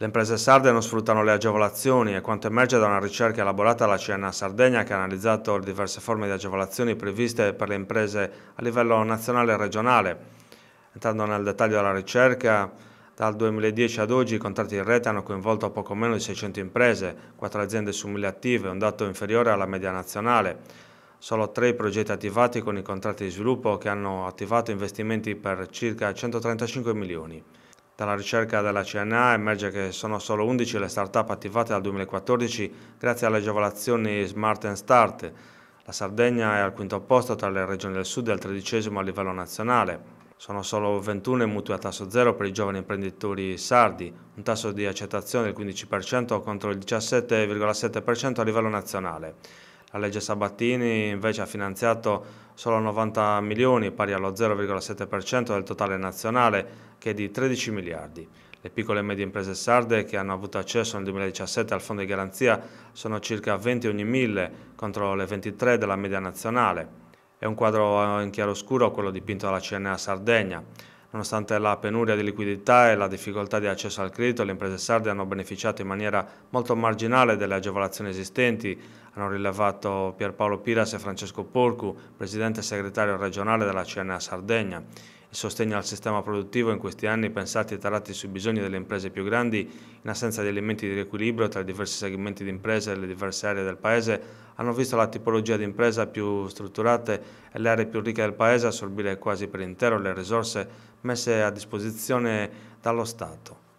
Le imprese sarde non sfruttano le agevolazioni e quanto emerge da una ricerca elaborata alla CNA Sardegna che ha analizzato diverse forme di agevolazioni previste per le imprese a livello nazionale e regionale. Entrando nel dettaglio della ricerca, dal 2010 ad oggi i contratti in rete hanno coinvolto poco meno di 600 imprese, 4 aziende su 1000 attive, un dato inferiore alla media nazionale. Solo 3 i progetti attivati con i contratti di sviluppo che hanno attivato investimenti per circa 135 milioni. Dalla ricerca della CNA emerge che sono solo 11 le start-up attivate dal 2014 grazie alle agevolazioni Smart and Start. La Sardegna è al quinto posto tra le regioni del sud e al tredicesimo a livello nazionale. Sono solo 21 i mutui a tasso zero per i giovani imprenditori sardi, un tasso di accettazione del 15% contro il 17,7% a livello nazionale. La legge Sabattini invece ha finanziato solo 90 milioni, pari allo 0,7% del totale nazionale, che è di 13 miliardi. Le piccole e medie imprese sarde che hanno avuto accesso nel 2017 al fondo di garanzia sono circa 20 ogni mille contro le 23 della media nazionale. È un quadro in chiaroscuro quello dipinto dalla CNA Sardegna. Nonostante la penuria di liquidità e la difficoltà di accesso al credito, le imprese sarde hanno beneficiato in maniera molto marginale delle agevolazioni esistenti, hanno rilevato Pierpaolo Piras e Francesco Porcu, presidente e segretario regionale della CNA Sardegna il sostegno al sistema produttivo in questi anni pensati e tarati sui bisogni delle imprese più grandi, in assenza di elementi di riequilibrio tra i diversi segmenti di imprese e le diverse aree del Paese, hanno visto la tipologia di impresa più strutturate e le aree più ricche del Paese assorbire quasi per intero le risorse messe a disposizione dallo Stato.